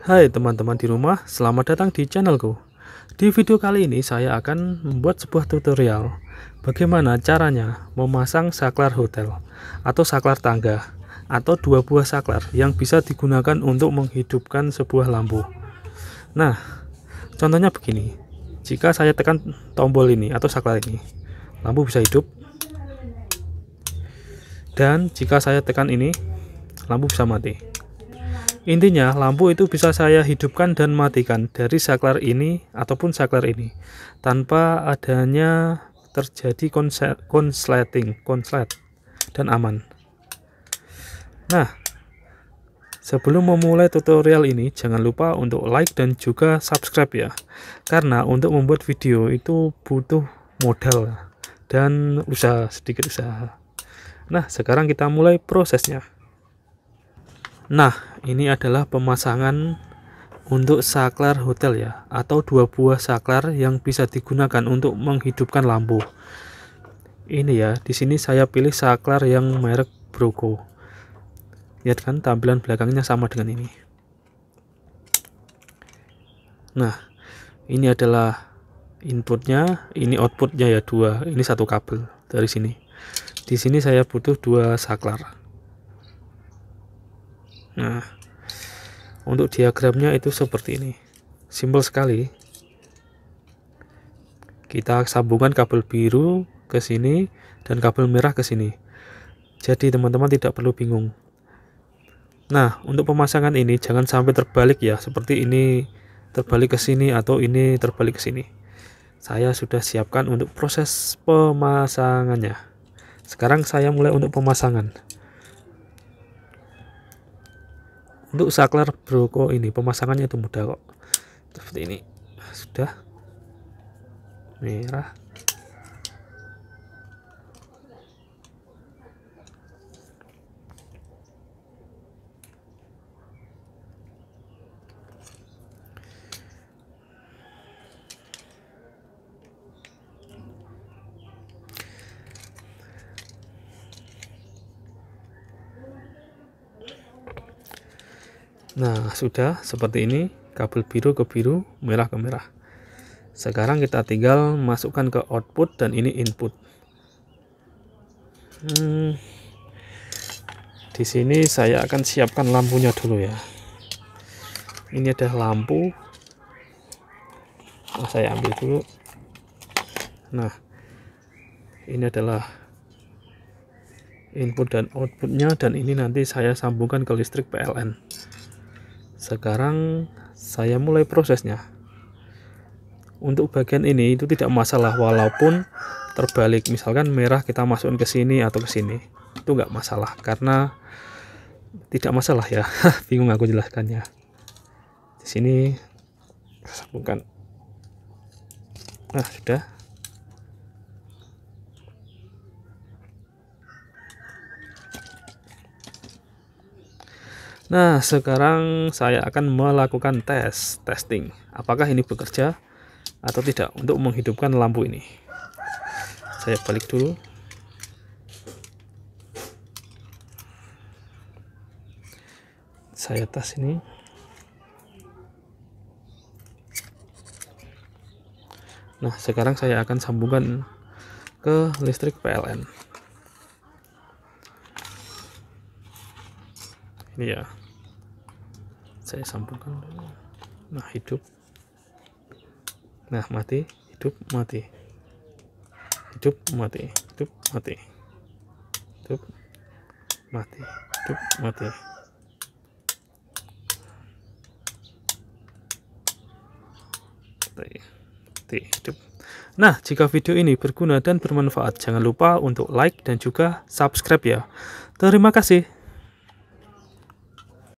Hai teman-teman di rumah, selamat datang di channelku. Di video kali ini saya akan membuat sebuah tutorial bagaimana caranya memasang saklar hotel atau saklar tangga atau dua buah saklar yang bisa digunakan untuk menghidupkan sebuah lampu. Nah, contohnya begini. Jika saya tekan tombol ini atau saklar ini, lampu bisa hidup. Dan jika saya tekan ini, lampu bisa mati. Intinya, lampu itu bisa saya hidupkan dan matikan dari saklar ini ataupun saklar ini tanpa adanya terjadi konsleting, konslet dan aman. Nah, sebelum memulai tutorial ini, jangan lupa untuk like dan juga subscribe ya. Karena untuk membuat video itu butuh modal dan usaha, sedikit usaha. Nah, sekarang kita mulai prosesnya. Nah, ini adalah pemasangan untuk saklar hotel ya atau dua buah saklar yang bisa digunakan untuk menghidupkan lampu ini ya di sini saya pilih saklar yang merek Broco lihat kan tampilan belakangnya sama dengan ini nah ini adalah inputnya ini outputnya ya dua ini satu kabel dari sini di sini saya butuh dua saklar Nah, untuk diagramnya itu seperti ini. Simpel sekali. Kita sambungkan kabel biru ke sini dan kabel merah ke sini. Jadi teman-teman tidak perlu bingung. Nah, untuk pemasangan ini jangan sampai terbalik ya, seperti ini terbalik ke sini atau ini terbalik ke sini. Saya sudah siapkan untuk proses pemasangannya. Sekarang saya mulai untuk pemasangan. untuk saklar broko ini pemasangannya itu mudah kok seperti ini sudah merah Nah, sudah seperti ini, kabel biru ke biru, merah ke merah. Sekarang kita tinggal masukkan ke output dan ini input. Hmm, di sini saya akan siapkan lampunya dulu ya. Ini ada lampu. Nah, saya ambil dulu. Nah, ini adalah input dan outputnya dan ini nanti saya sambungkan ke listrik PLN sekarang saya mulai prosesnya untuk bagian ini itu tidak masalah walaupun terbalik misalkan merah kita masukin ke sini atau ke sini itu enggak masalah karena tidak masalah ya bingung aku jelaskannya di sini sambungkan nah sudah Nah, sekarang saya akan melakukan tes, testing. Apakah ini bekerja atau tidak untuk menghidupkan lampu ini. Saya balik dulu. Saya tes ini. Nah, sekarang saya akan sambungkan ke listrik PLN. Iya, saya sambungkan nah hidup nah mati hidup mati hidup mati hidup mati hidup mati hidup mati mati hidup Nah, jika video ini berguna dan bermanfaat, jangan lupa untuk like dan juga subscribe ya. Terima kasih.